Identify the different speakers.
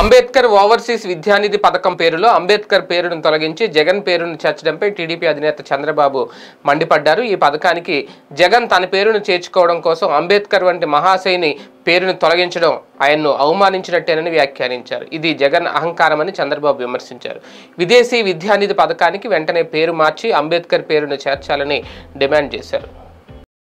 Speaker 1: Ambedkar overseas విద్యానిధి పథకం పేరులో అంబేద్కర్ పేరును తొలగించి జగన్ పేరును చేర్చడంపై టీడీపీ అధినేత చంద్రబాబు మండిపడ్డారు ఈ పథకానికి జగన్ తన పేరును చేర్చుకోవడం కోసం అంబేద్కర్ వంటి మహాశైని పేరును తొలగించడం ఆయన్ను అవమానించినట్టేనని వ్యాఖ్యానించారు ఇది జగన్ అహంకారమని చంద్రబాబు విమర్శించారు విదేశీ విద్యానిధి పథకానికి వెంటనే పేరు మార్చి అంబేద్కర్ పేరును చేర్చాలని డిమాండ్ చేశారు